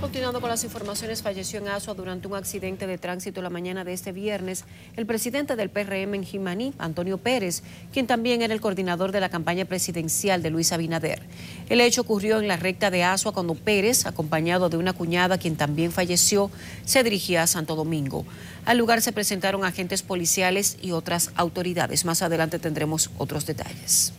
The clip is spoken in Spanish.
Continuando con las informaciones, falleció en Asua durante un accidente de tránsito la mañana de este viernes el presidente del PRM en Jimaní, Antonio Pérez, quien también era el coordinador de la campaña presidencial de Luis Abinader. El hecho ocurrió en la recta de Asua cuando Pérez, acompañado de una cuñada quien también falleció, se dirigía a Santo Domingo. Al lugar se presentaron agentes policiales y otras autoridades. Más adelante tendremos otros detalles.